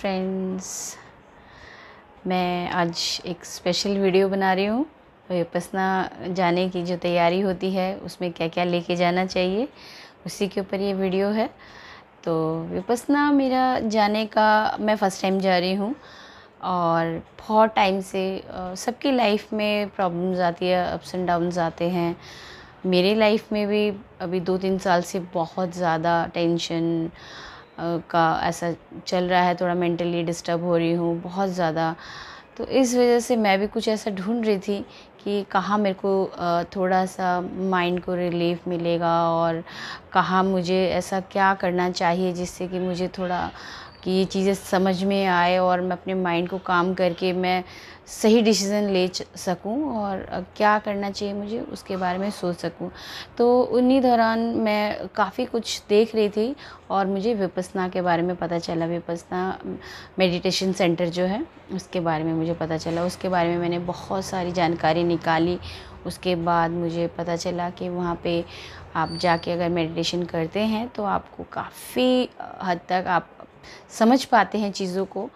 friends मैं आज एक स्पेशल वीडियो बना रही हूँ विपसना जाने की जो तैयारी होती है उसमें क्या क्या लेके जाना चाहिए उसी के ऊपर ये वीडियो है तो विपसना मेरा जाने का मैं फ़र्स्ट टाइम जा रही हूँ और बहुत टाइम से सबकी लाइफ में प्रॉब्लम्स आती है अप्स एंड डाउन्स आते हैं मेरे लाइफ में भी अभी दो तीन साल से बहुत ज़्यादा टेंशन का ऐसा चल रहा है थोड़ा मेंटली डिस्टर्ब हो रही हूँ बहुत ज़्यादा तो इस वजह से मैं भी कुछ ऐसा ढूंढ रही थी कि कहाँ मेरे को थोड़ा सा माइंड को रिलीफ मिलेगा और कहाँ मुझे ऐसा क्या करना चाहिए जिससे कि मुझे थोड़ा कि ये चीज़ें समझ में आए और मैं अपने माइंड को काम करके मैं सही डिसीज़न ले सकूं और क्या करना चाहिए मुझे उसके बारे में सोच सकूं तो उन्हीं दौरान मैं काफ़ी कुछ देख रही थी और मुझे विपसना के बारे में पता चला विपसना मेडिटेशन सेंटर जो है उसके बारे में मुझे पता चला उसके बारे में मैंने बहुत सारी जानकारी निकाली उसके बाद मुझे पता चला कि वहाँ पे आप जाके अगर मेडिटेशन करते हैं तो आपको काफ़ी हद तक आप समझ पाते हैं चीज़ों को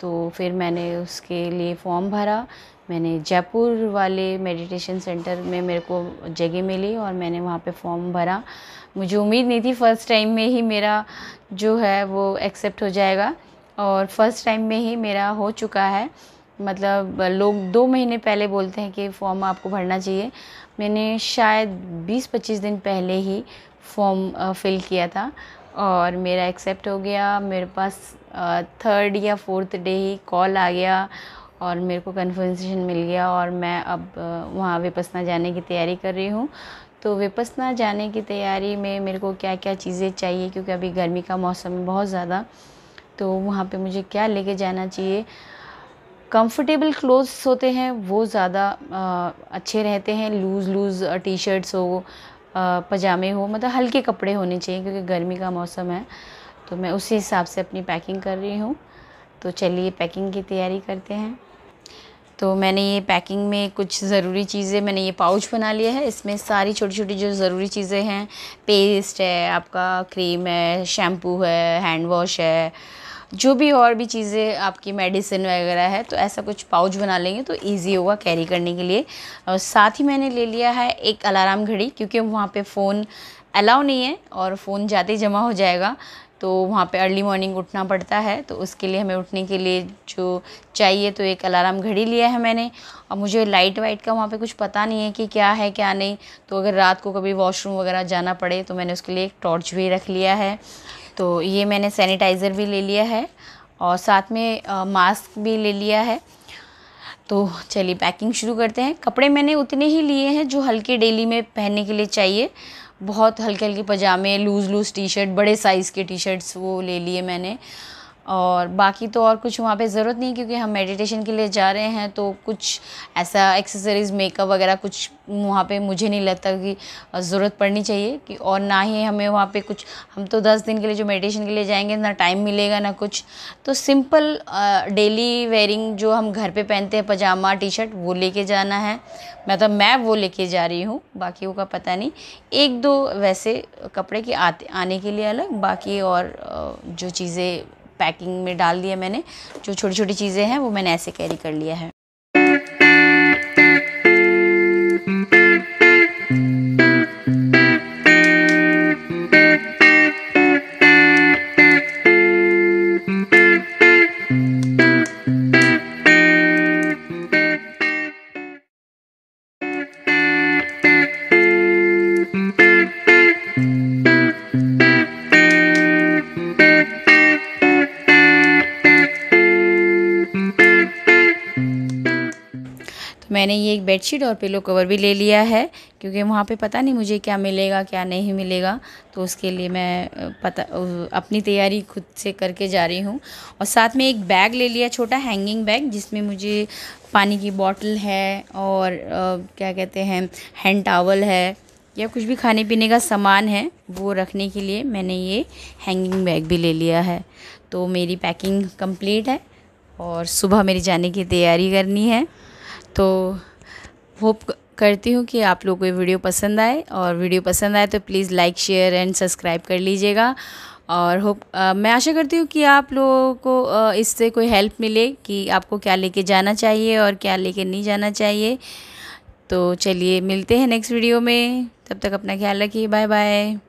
तो फिर मैंने उसके लिए फॉर्म भरा मैंने जयपुर वाले मेडिटेशन सेंटर में मेरे को जगह मिली और मैंने वहाँ पे फॉर्म भरा मुझे उम्मीद नहीं थी फ़र्स्ट टाइम में ही मेरा जो है वो एक्सेप्ट हो जाएगा और फर्स्ट टाइम में ही मेरा हो चुका है मतलब लोग दो महीने पहले बोलते हैं कि फॉर्म आपको भरना चाहिए मैंने शायद 20-25 दिन पहले ही फॉर्म फिल किया था और मेरा एक्सेप्ट हो गया मेरे पास थर्ड या फोर्थ डे ही कॉल आ गया और मेरे को कन्फर्मेशन मिल गया और मैं अब वहाँ विपसना जाने की तैयारी कर रही हूँ तो विपसना जाने की तैयारी में मेरे को क्या क्या चीज़ें चाहिए क्योंकि अभी गर्मी का मौसम बहुत ज़्यादा तो वहाँ पे मुझे क्या लेके जाना चाहिए कंफर्टेबल क्लोथ्स होते हैं वो ज़्यादा अच्छे रहते हैं लूज़ लूज़ टी शर्ट्स हो पजामे हो मतलब हल्के कपड़े होने चाहिए क्योंकि गर्मी का मौसम है तो मैं उसी हिसाब से अपनी पैकिंग कर रही हूँ तो चलिए पैकिंग की तैयारी करते हैं तो मैंने ये पैकिंग में कुछ ज़रूरी चीज़ें मैंने ये पाउच बना लिया है इसमें सारी छोटी छोटी जो ज़रूरी चीज़ें हैं पेस्ट है आपका क्रीम है शैम्पू है हैंड वॉश है जो भी और भी चीज़ें आपकी मेडिसिन वगैरह है तो ऐसा कुछ पाउच बना लेंगे तो ईजी होगा कैरी करने के लिए और साथ ही मैंने ले लिया है एक अलार्म घड़ी क्योंकि वहाँ पर फ़ोन अलाउ नहीं है और फ़ोन जाते ही जमा हो जाएगा तो वहाँ पे अर्ली मॉर्निंग उठना पड़ता है तो उसके लिए हमें उठने के लिए जो चाहिए तो एक अलार्म घड़ी लिया है मैंने और मुझे लाइट वाइट का वहाँ पे कुछ पता नहीं है कि क्या है क्या नहीं तो अगर रात को कभी वॉशरूम वगैरह जाना पड़े तो मैंने उसके लिए एक टॉर्च भी रख लिया है तो ये मैंने सैनिटाइज़र भी ले लिया है और साथ में आ, मास्क भी ले लिया है तो चलिए पैकिंग शुरू करते हैं कपड़े मैंने उतने ही लिए हैं जो हल्के डेली में पहनने के लिए चाहिए बहुत हल्के हल्के पजामे लूज़ लूज़ टी शर्ट बड़े साइज़ के टी शर्ट्स वो ले लिए मैंने और बाकी तो और कुछ वहाँ पे ज़रूरत नहीं क्योंकि हम मेडिटेशन के लिए जा रहे हैं तो कुछ ऐसा एक्सेसरीज़ मेकअप वगैरह कुछ वहाँ पे मुझे नहीं लगता कि ज़रूरत पड़नी चाहिए कि और ना ही हमें वहाँ पे कुछ हम तो दस दिन के लिए जो मेडिटेशन के लिए जाएंगे ना टाइम मिलेगा ना कुछ तो सिंपल डेली वेयरिंग जो हम घर पर पहनते हैं पजामा टी शर्ट वो लेके जाना है मतलब मैं वो लेके जा रही हूँ बाकियों का पता नहीं एक दो वैसे कपड़े के आते आने के लिए अलग बाकी और जो चीज़ें पैकिंग में डाल दिया मैंने जो छोटी छोटी चीज़ें हैं वो मैंने ऐसे कैरी कर लिया है मैंने ये एक बेडशीट और पिलो कवर भी ले लिया है क्योंकि वहाँ पे पता नहीं मुझे क्या मिलेगा क्या नहीं मिलेगा तो उसके लिए मैं पता अपनी तैयारी खुद से करके जा रही हूँ और साथ में एक बैग ले लिया छोटा हैंगिंग बैग जिसमें मुझे पानी की बॉटल है और आ, क्या कहते हैं हैंड टावल है या कुछ भी खाने पीने का सामान है वो रखने के लिए मैंने ये हैंगिंग बैग भी ले लिया है तो मेरी पैकिंग कंप्लीट है और सुबह मेरी जाने की तैयारी करनी है तो होप करती हूँ कि आप लोगों को ये वीडियो पसंद आए और वीडियो पसंद आए तो please like share and subscribe कर लीजिएगा और होप मैं आशा करती हूँ कि आप लोगों को इससे कोई हेल्प मिले कि आपको क्या लेके जाना चाहिए और क्या लेके नहीं जाना चाहिए तो चलिए मिलते हैं नेक्स्ट वीडियो में तब तक अपना ख्याल रखिए बाय बाय